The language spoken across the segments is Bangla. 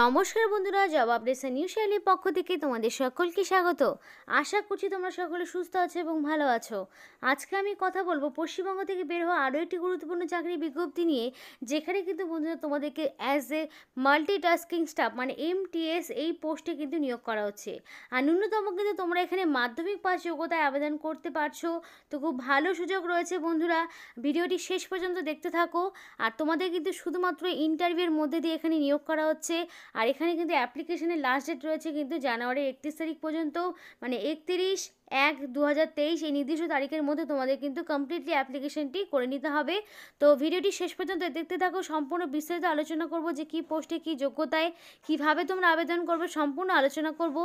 নমস্কার বন্ধুরা জবাব আপডেশন নিউ শৈলীর পক্ষ থেকে তোমাদের সকলকে স্বাগত আশা করছি তোমরা সকলে সুস্থ আছো এবং ভালো আছো আজকে আমি কথা বলবো পশ্চিমবঙ্গ থেকে বের হওয়া আরও একটি গুরুত্বপূর্ণ চাকরি বিজ্ঞপ্তি নিয়ে যেখানে কিন্তু বন্ধুরা তোমাদেরকে অ্যাজ মানে এ মাল্টিটাস্কিং স্টাফ মানে এমটিএস এই পোস্টে কিন্তু নিয়োগ করা হচ্ছে আর ন্যূনতম কিন্তু তোমরা এখানে মাধ্যমিক পাস যোগ্যতায় আবেদন করতে পারছো তো খুব ভালো সুযোগ রয়েছে বন্ধুরা ভিডিওটি শেষ পর্যন্ত দেখতে থাকো আর তোমাদের কিন্তু শুধুমাত্র ইন্টারভিউর মধ্যে দিয়ে এখানে নিয়োগ করা হচ্ছে আর এখানে কিন্তু অ্যাপ্লিকেশনের লাস্ট ডেট রয়েছে কিন্তু জানুয়ারির একত্রিশ তারিখ পর্যন্ত মানে একত্রিশ এক দু এই নির্দিষ্ট তারিখের মধ্যে তোমাদের কিন্তু কমপ্লিটলি অ্যাপ্লিকেশনটি করে নিতে হবে তো ভিডিওটি শেষ পর্যন্ত দেখতে থাকো সম্পূর্ণ বিস্তারিত আলোচনা করব যে কি পোস্টে কি যোগ্যতায় কিভাবে তোমরা আবেদন করবে সম্পূর্ণ আলোচনা করব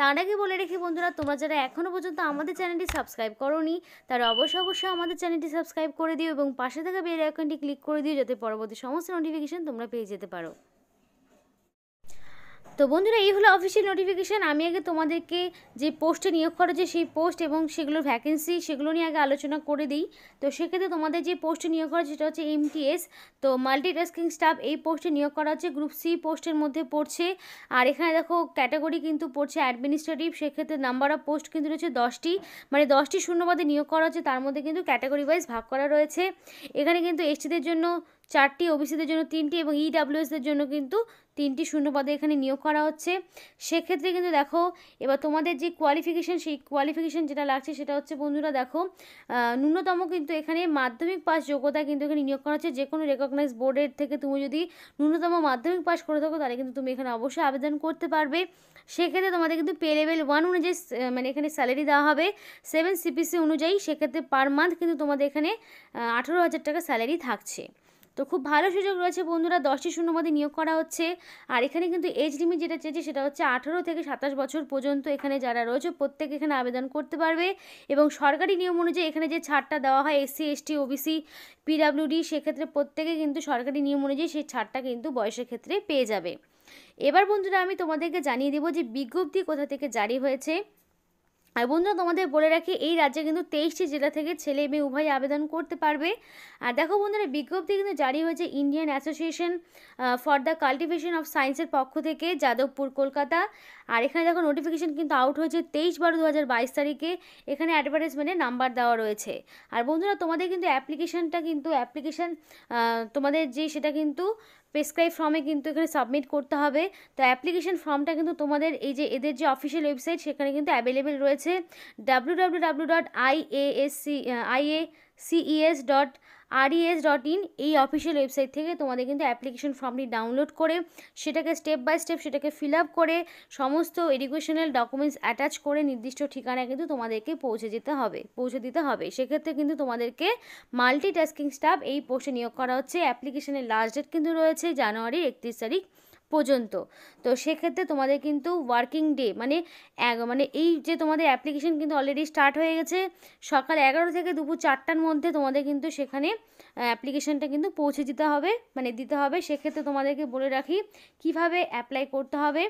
তার আগে বলে রেখে বন্ধুরা তোমরা যারা এখনও পর্যন্ত আমাদের চ্যানেলটি সাবস্ক্রাইব নি তারা অবশ্যই অবশ্যই আমাদের চ্যানেলটি সাবস্ক্রাইব করে দিও এবং পাশে থাকা বেল আইকনটি ক্লিক করে দিও যাতে পরবর্তী সমস্ত নোটিফিকেশান তোমরা পেয়ে যেতে পারো তো বন্ধুরা এই হলো অফিসিয়াল নোটিফিকেশান আমি আগে তোমাদেরকে যে পোস্টে নিয়োগ করা যে সেই পোস্ট এবং সেগুলোর ভ্যাকেন্সি সেগুলো নিয়ে আগে আলোচনা করে দিই তো সেক্ষেত্রে তোমাদের যে পোস্টে নিয়োগ করা সেটা হচ্ছে এমটিএস তো মাল্টিটাস্কিং স্টাফ এই পোস্টে নিয়োগ করা হচ্ছে গ্রুপ সি পোস্টের মধ্যে পড়ছে আর এখানে দেখো ক্যাটাগরি কিন্তু পড়ছে অ্যাডমিনিস্ট্রেটিভ সেক্ষেত্রে নাম্বার অফ পোস্ট কিন্তু রয়েছে দশটি মানে দশটি শূন্যবাদে নিয়োগ করা হচ্ছে তার মধ্যে কিন্তু ক্যাটাগরি ওয়াইজ ভাগ করা রয়েছে এখানে কিন্তু এসটিদের জন্য চারটি ওবিসিদের জন্য তিনটি এবং ইডাব্লিউএসদের e জন্য কিন্তু তিনটি শূন্যপদে এখানে নিয়োগ করা হচ্ছে সেক্ষেত্রে কিন্তু দেখো এবার তোমাদের যে কোয়ালিফিকেশান সেই কোয়ালিফিকেশান যেটা লাগছে সেটা হচ্ছে বন্ধুরা দেখো ন্যূনতম কিন্তু এখানে মাধ্যমিক পাস যোগ্যতা কিন্তু এখানে নিয়োগ করা হচ্ছে যে কোনো রেকগনাইজ বোর্ডের থেকে তুমি যদি ন্যূনতম মাধ্যমিক পাস করে থাকো তাহলে কিন্তু তুমি এখানে অবশ্যই আবেদন করতে পারবে সেক্ষেত্রে তোমাদের কিন্তু পে লেভেল ওয়ান অনুযায়ী মানে এখানে স্যালারি দেওয়া হবে সেভেন সিপিসি অনুযায়ী সেক্ষেত্রে পার মান্থ কিন্তু তোমাদের এখানে আঠেরো হাজার টাকা স্যালারি থাকছে তো খুব ভালো সুযোগ রয়েছে বন্ধুরা দশটি শূন্য শূন্যপদে নিয়োগ করা হচ্ছে আর এখানে কিন্তু এজ লিমিট যেটা চেয়েছে সেটা হচ্ছে আঠারো থেকে সাতাশ বছর পর্যন্ত এখানে যারা রয়েছে প্রত্যেকে এখানে আবেদন করতে পারবে এবং সরকারি নিয়ম অনুযায়ী এখানে যে ছাড়টা দেওয়া হয় এসসি এসটি ওবিসি পিডাব্লিউডি সেক্ষেত্রে প্রত্যেকে কিন্তু সরকারি নিয়ম অনুযায়ী সেই ছাড়টা কিন্তু বয়সের ক্ষেত্রে পেয়ে যাবে এবার বন্ধুরা আমি তোমাদেরকে জানিয়ে দেবো যে বিজ্ঞপ্তি কোথা থেকে জারি হয়েছে আর বন্ধুরা তোমাদের বলে রাখি এই রাজ্যে কিন্তু তেইশটি জেলা থেকে ছেলে মেয়ে উভয় আবেদন করতে পারবে আর দেখো বন্ধুরা বিজ্ঞপ্তি কিন্তু জারি হয়েছে Indian Association for the Cultivation of সায়েন্সের পক্ষ থেকে যাদবপুর কলকাতা আর এখানে দেখো নোটিফিকেশন কিন্তু আউট হয়েছে তেইশ বারো দু তারিখে এখানে অ্যাডভার্টাইজমেন্টের নাম্বার দেওয়া রয়েছে আর বন্ধুরা তোমাদের কিন্তু অ্যাপ্লিকেশনটা কিন্তু অ্যাপ্লিকেশন তোমাদের যে সেটা কিন্তু প্রেসক্রাইব ফর্মে কিন্তু এখানে সাবমিট করতে হবে তো অ্যাপ্লিকেশন ফর্মটা কিন্তু তোমাদের এই যে এদের যে অফিসিয়াল ওয়েবসাইট সেখানে কিন্তু অ্যাভেলেবেল রয়েছে W W W dot IASC IA CES dot RES dot in এই অফিসিয়াল ওয়েবসাইট থেকে তোমাদের কিন্তু অ্যাপ্লিকেশন ফর্মটি ডাউনলোড করে সেটাকে স্টেপ বাই স্টেপ সেটাকে ফিল আপ করে সমস্ত এডুকেশনাল ডকুমেন্টস অ্যাটাচ করে নির্দিষ্ট ঠিকানায় কিন্তু তোমাদেরকে পৌঁছে যেতে হবে পৌঁছে দিতে হবে সেক্ষেত্রে কিন্তু তোমাদেরকে মাল্টিটাস্কিং স্টাফ এই পোস্টে নিয়োগ করা হচ্ছে অ্যাপ্লিকেশনের লাস্ট ডেট কিন্তু রয়েছে জানুয়ারির একত্রিশ তারিখ পর্যন্ত তো সেক্ষেত্রে তোমাদের কিন্তু ওয়ার্কিং ডে মানে মানে এই যে তোমাদের অ্যাপ্লিকেশন কিন্তু অলরেডি স্টার্ট হয়ে গেছে সকাল এগারো থেকে দুপুর চারটার মধ্যে তোমাদের কিন্তু সেখানে অ্যাপ্লিকেশনটা কিন্তু পৌঁছে দিতে হবে মানে দিতে হবে সেক্ষেত্রে তোমাদেরকে বলে রাখি কিভাবে অ্যাপ্লাই করতে হবে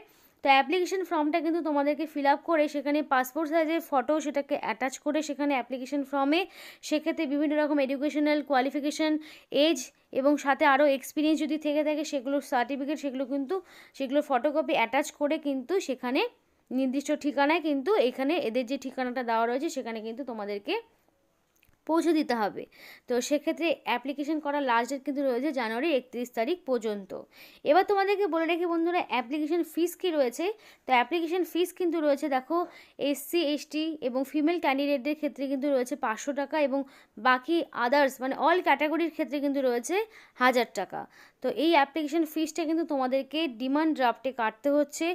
তো অ্যাপ্লিকেশান ফর্মটা কিন্তু তোমাদেরকে ফিল আপ করে সেখানে পাসপোর্ট সাইজের ফটো সেটাকে অ্যাটাচ করে সেখানে অ্যাপ্লিকেশান ফর্মে সেক্ষেত্রে বিভিন্ন রকম এডুকেশনাল কোয়ালিফিকেশান এজ এবং সাথে আরও এক্সপিরিয়েন্স যদি থেকে থাকে সেগুলোর সার্টিফিকেট সেগুলো কিন্তু সেগুলো ফটোকপি অ্যাটাচ করে কিন্তু সেখানে নির্দিষ্ট ঠিকানায় কিন্তু এখানে এদের যে ঠিকানাটা দেওয়া রয়েছে সেখানে কিন্তু তোমাদেরকে পৌঁছে দিতে হবে তো সেক্ষেত্রে অ্যাপ্লিকেশন করার লাস্ট ডেট কিন্তু রয়েছে জানুয়ারি একত্রিশ তারিখ পর্যন্ত এবার তোমাদেরকে বলে রাখি বন্ধুরা অ্যাপ্লিকেশন ফিস কী রয়েছে তো অ্যাপ্লিকেশন ফিস কিন্তু রয়েছে দেখো এসসি এসটি এবং ফিমেল ক্যান্ডিডেটদের ক্ষেত্রে কিন্তু রয়েছে পাঁচশো টাকা এবং বাকি আদার্স মানে অল ক্যাটাগরির ক্ষেত্রে কিন্তু রয়েছে হাজার টাকা তো এই অ্যাপ্লিকেশন ফিসটা কিন্তু তোমাদেরকে ডিমান্ড ড্রাফটে কাটতে হচ্ছে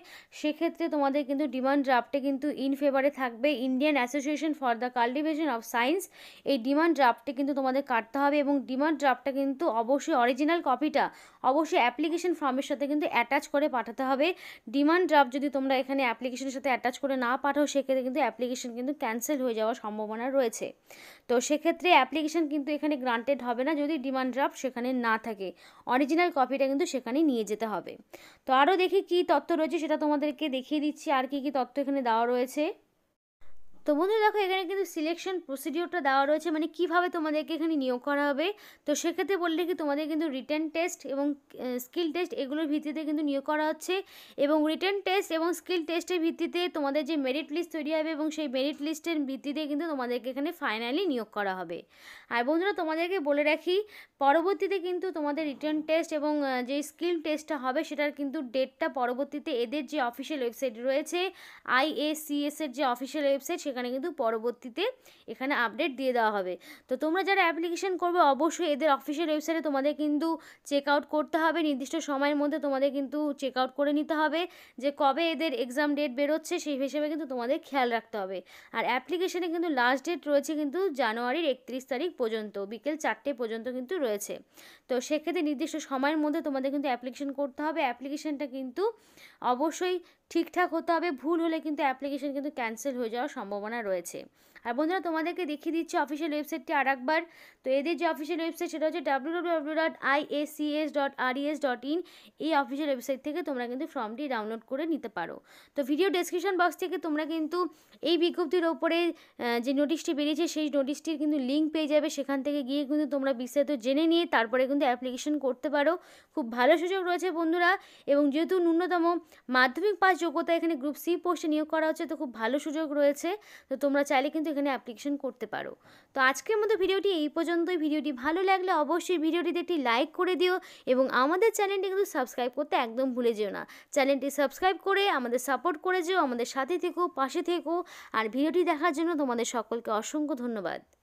সেক্ষেত্রে তোমাদের কিন্তু ডিমান্ড ড্রাফটে কিন্তু ইন ফেভারে থাকবে Indian Association for the Cultivation of Science এই ডিমান্ড ড্রাফটে কিন্তু তোমাদের কাটতে হবে এবং ডিমান্ড ড্রাফটটা কিন্তু অবশ্যই অরিজিনাল কপিটা অবশ্যই অ্যাপ্লিকেশন ফর্মের সাথে কিন্তু অ্যাটাচ করে পাঠাতে হবে ডিমান্ড ড্রাফট যদি তোমরা এখানে অ্যাপ্লিকেশনের সাথে অ্যাটাচ করে না পাঠাও সেক্ষেত্রে কিন্তু অ্যাপ্লিকেশন কিন্তু ক্যান্সেল হয়ে যাওয়ার সম্ভাবনা রয়েছে তো সেক্ষেত্রে অ্যাপ্লিকেশন কিন্তু এখানে গ্রান্টেড হবে না যদি ডিমান্ড ড্রাফট সেখানে না থাকে অরিজিনাল অরিজিনাল কপিটা কিন্তু সেখানে নিয়ে যেতে হবে তো আরও দেখি কি তথ্য রয়েছে সেটা তোমাদেরকে দেখিয়ে দিচ্ছি আর কি কি তথ্য এখানে দেওয়া রয়েছে তো বন্ধু দেখো এখানে কিন্তু সিলেকশন প্রসিডিওরটা দেওয়া রয়েছে মানে কিভাবে তোমাদেরকে এখানে নিয়োগ করা হবে তো সেক্ষেত্রে বললে কি তোমাদের কিন্তু রিটার্ন টেস্ট এবং স্কিল টেস্ট এগুলোর ভিত্তিতে কিন্তু নিয়োগ করা হচ্ছে এবং রিটার্ন টেস্ট এবং স্কিল টেস্টের ভিত্তিতে তোমাদের যে মেরিট লিস্ট তৈরি হবে এবং সেই মেরিট লিস্টের ভিত্তিতে কিন্তু তোমাদেরকে এখানে ফাইনালি নিয়োগ করা হবে আর বন্ধুরা তোমাদেরকে বলে রাখি পরবর্তীতে কিন্তু তোমাদের রিটার্ন টেস্ট এবং যে স্কিল টেস্টটা হবে সেটার কিন্তু ডেটটা পরবর্তীতে এদের যে অফিসিয়াল ওয়েবসাইট রয়েছে আইএসিএস এর যে অফিসিয়াল ওয়েবসাইট সেখানে কিন্তু পরবর্তীতে এখানে আপডেট দিয়ে দেওয়া হবে তো তোমরা যারা অ্যাপ্লিকেশান করবে অবশ্যই এদের অফিসিয়াল ওয়েবসাইটে তোমাদের কিন্তু চেক আউট করতে হবে নির্দিষ্ট সময়ের মধ্যে তোমাদের কিন্তু চেক আউট করে নিতে হবে যে কবে এদের এক্সাম ডেট বেরোচ্ছে সেই হিসেবে কিন্তু তোমাদের খেয়াল রাখতে হবে আর অ্যাপ্লিকেশানে কিন্তু লাস্ট ডেট রয়েছে কিন্তু জানুয়ারির একত্রিশ তারিখ পর্যন্ত বিকেল চারটে পর্যন্ত কিন্তু রয়েছে তো সেক্ষেত্রে নির্দিষ্ট সময়ের মধ্যে তোমাদের কিন্তু অ্যাপ্লিকেশন করতে হবে অ্যাপ্লিকেশানটা কিন্তু অবশ্যই ঠিকঠাক হতে হবে ভুল হলে কিন্তু অ্যাপ্লিকেশন কিন্তু ক্যান্সেল হয়ে যাওয়ার সম্ভাবনা রয়েছে আর বন্ধুরা তোমাদেরকে দেখিয়ে দিচ্ছি অফিসিয়াল ওয়েবসাইটটি আর একবার তো এদের যে অফিসিয়াল ওয়েবসাইট সেটা হচ্ছে W W dot IACS dot RES dot in এই অফিসিয়াল ওয়েবসাইট থেকে তোমরা কিন্তু ফর্মটি ডাউনলোড করে নিতে পারো তো ভিডিও ডেসক্রিপশন বক্স থেকে তোমরা কিন্তু এই বিজ্ঞপ্তির ওপরে যে নোটিশটি বেরিয়েছে সেই নোটিশটির কিন্তু লিঙ্ক পেয়ে যাবে সেখান থেকে গিয়ে কিন্তু তোমরা বিস্তারিত জেনে নিয়ে তারপরে কিন্তু অ্যাপ্লিকেশন করতে পারো খুব ভালো সুযোগ রয়েছে বন্ধুরা এবং যেহেতু ন্যূনতম মাধ্যমিক পাস পাস যোগ্যতা এখানে গ্রুপ সি পোস্টে নিয়োগ করা হচ্ছে তো খুব ভালো সুযোগ রয়েছে তো তোমরা চাইলে কিন্তু এখানে অ্যাপ্লিকেশন করতে পারো তো আজকের মতো ভিডিওটি এই পর্যন্তই ভিডিওটি ভালো লাগলে অবশ্যই ভিডিওটিতে একটি লাইক করে দিও এবং আমাদের চ্যানেলটি কিন্তু সাবস্ক্রাইব করতে একদম ভুলে যেও না চ্যানেলটি সাবস্ক্রাইব করে আমাদের সাপোর্ট করে যেও আমাদের সাথে থেকো পাশে থেকো আর ভিডিওটি দেখার জন্য তোমাদের সকলকে অসংখ্য ধন্যবাদ